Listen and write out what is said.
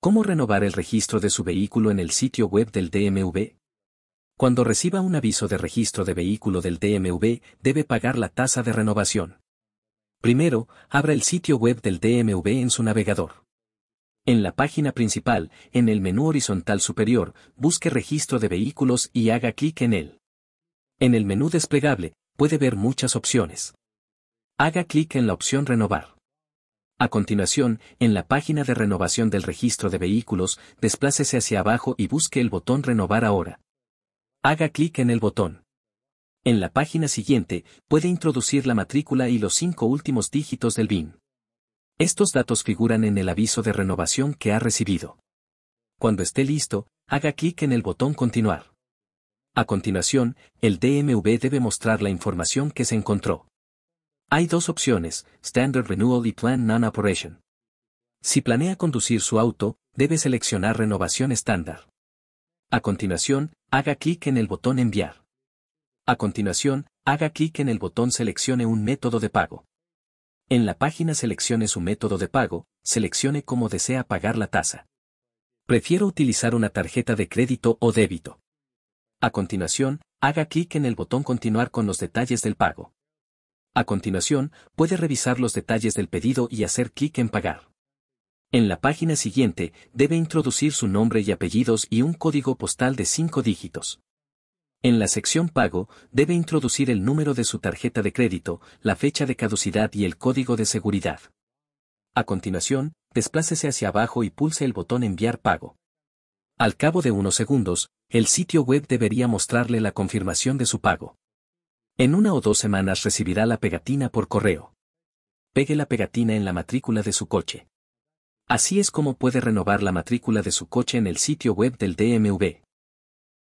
¿Cómo renovar el registro de su vehículo en el sitio web del DMV? Cuando reciba un aviso de registro de vehículo del DMV, debe pagar la tasa de renovación. Primero, abra el sitio web del DMV en su navegador. En la página principal, en el menú horizontal superior, busque Registro de vehículos y haga clic en él. En el menú desplegable, puede ver muchas opciones. Haga clic en la opción Renovar. A continuación, en la página de renovación del registro de vehículos, desplácese hacia abajo y busque el botón Renovar ahora. Haga clic en el botón. En la página siguiente, puede introducir la matrícula y los cinco últimos dígitos del BIN. Estos datos figuran en el aviso de renovación que ha recibido. Cuando esté listo, haga clic en el botón Continuar. A continuación, el DMV debe mostrar la información que se encontró. Hay dos opciones, Standard Renewal y Plan Non-Operation. Si planea conducir su auto, debe seleccionar Renovación estándar. A continuación, haga clic en el botón Enviar. A continuación, haga clic en el botón Seleccione un método de pago. En la página seleccione su método de pago, seleccione cómo desea pagar la tasa. Prefiero utilizar una tarjeta de crédito o débito. A continuación, haga clic en el botón Continuar con los detalles del pago. A continuación, puede revisar los detalles del pedido y hacer clic en Pagar. En la página siguiente, debe introducir su nombre y apellidos y un código postal de cinco dígitos. En la sección Pago, debe introducir el número de su tarjeta de crédito, la fecha de caducidad y el código de seguridad. A continuación, desplácese hacia abajo y pulse el botón Enviar pago. Al cabo de unos segundos, el sitio web debería mostrarle la confirmación de su pago. En una o dos semanas recibirá la pegatina por correo. Pegue la pegatina en la matrícula de su coche. Así es como puede renovar la matrícula de su coche en el sitio web del DMV.